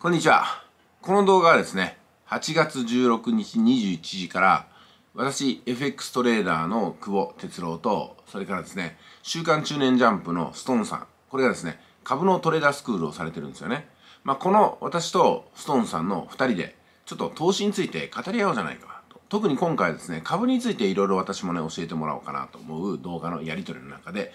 こんにちは。この動画はですね、8月16日21時から、私、FX トレーダーの久保哲郎と、それからですね、週刊中年ジャンプのストーンさん、これがですね、株のトレーダースクールをされてるんですよね。まあ、この私とストーンさんの2人で、ちょっと投資について語り合おうじゃないかと。特に今回ですね、株についていろいろ私もね、教えてもらおうかなと思う動画のやりとりの中で、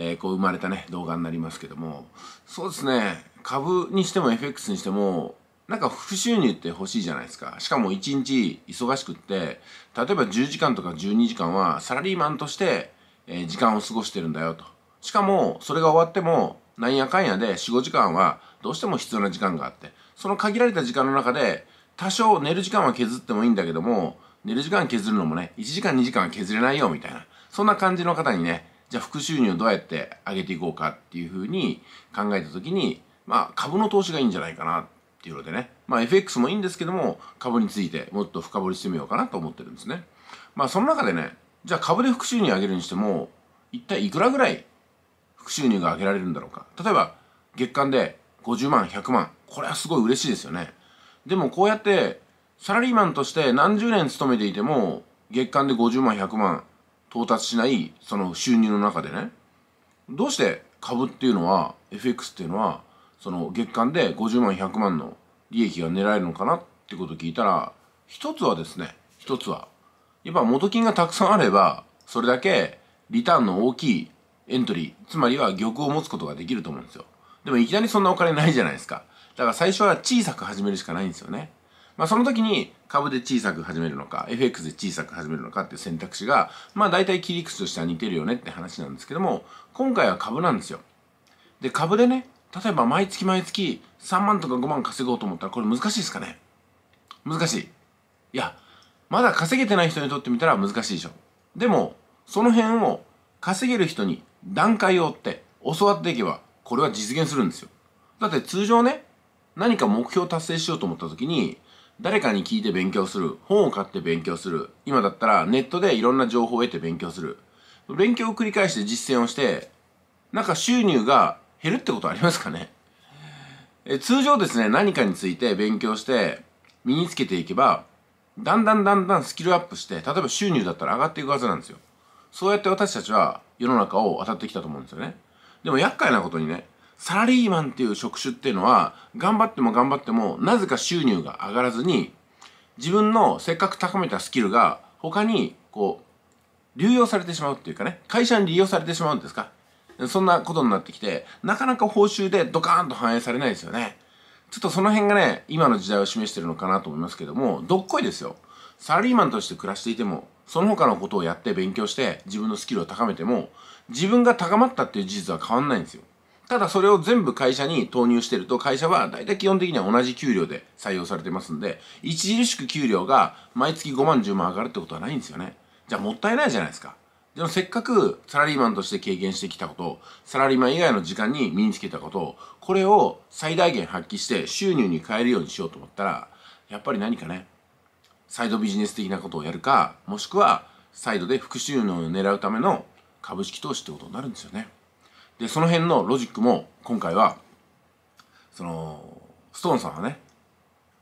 えー、こう生まれたね、動画になりますけども、そうですね、株にしても FX にしても、なんか副収入って欲しいじゃないですか。しかも1日忙しくって、例えば10時間とか12時間はサラリーマンとして、え時間を過ごしてるんだよと。しかも、それが終わっても、なんやかんやで4、5時間はどうしても必要な時間があって、その限られた時間の中で、多少寝る時間は削ってもいいんだけども、寝る時間削るのもね、1時間2時間は削れないよみたいな、そんな感じの方にね、じゃあ副収入をどうやって上げていこうかっていうふうに考えた時に、まあ株の投資がいいんじゃないかなっていうのでね、まあ FX もいいんですけども、株についてもっと深掘りしてみようかなと思ってるんですね。まあその中でね、じゃあ株で副収入を上げるにしても、一体いくらぐらい副収入が上げられるんだろうか。例えば月間で50万、100万。これはすごい嬉しいですよね。でもこうやってサラリーマンとして何十年勤めていても月間で50万、100万到達しないその収入の中でねどうして株っていうのは FX っていうのはその月間で50万100万の利益が狙えるのかなってことを聞いたら一つはですね一つはやっぱ元金がたくさんあればそれだけリターンの大きいエントリーつまりは玉を持つことができると思うんですよでもいきなりそんなお金ないじゃないですかだから最初は小さく始めるしかないんですよねまあ、その時に株で小さく始めるのか、FX で小さく始めるのかっていう選択肢が、まあ大体切り口としては似てるよねって話なんですけども、今回は株なんですよ。で、株でね、例えば毎月毎月3万とか5万稼ごうと思ったらこれ難しいですかね難しい。いや、まだ稼げてない人にとってみたら難しいでしょ。でも、その辺を稼げる人に段階を追って教わっていけば、これは実現するんですよ。だって通常ね、何か目標を達成しようと思った時に、誰かに聞いて勉強する。本を買って勉強する。今だったらネットでいろんな情報を得て勉強する。勉強を繰り返して実践をして、なんか収入が減るってことありますかねえ通常ですね、何かについて勉強して身につけていけば、だんだんだんだんスキルアップして、例えば収入だったら上がっていくはずなんですよ。そうやって私たちは世の中を当たってきたと思うんですよね。でも厄介なことにね、サラリーマンっていう職種っていうのは、頑張っても頑張っても、なぜか収入が上がらずに、自分のせっかく高めたスキルが、他に、こう、流用されてしまうっていうかね、会社に利用されてしまうんですか。そんなことになってきて、なかなか報酬でドカーンと反映されないですよね。ちょっとその辺がね、今の時代を示してるのかなと思いますけども、どっこいですよ。サラリーマンとして暮らしていても、その他のことをやって勉強して、自分のスキルを高めても、自分が高まったっていう事実は変わんないんですよ。ただそれを全部会社に投入してると会社は大体基本的には同じ給料で採用されてますんで、著しく給料が毎月5万10万上がるってことはないんですよね。じゃあもったいないじゃないですか。でもせっかくサラリーマンとして経験してきたこと、サラリーマン以外の時間に身につけたこと、これを最大限発揮して収入に変えるようにしようと思ったら、やっぱり何かね、サイドビジネス的なことをやるか、もしくはサイドで副収入を狙うための株式投資ってことになるんですよね。でその辺のロジックも今回はそのストーンさんはね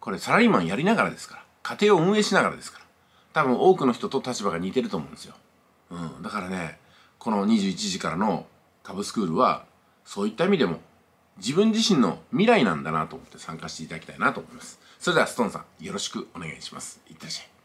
これサラリーマンやりながらですから家庭を運営しながらですから多分多くの人と立場が似てると思うんですよ、うん、だからねこの21時からのカブスクールはそういった意味でも自分自身の未来なんだなと思って参加していただきたいなと思いますそれではストーンさんよろしくお願いしますいってらっしゃい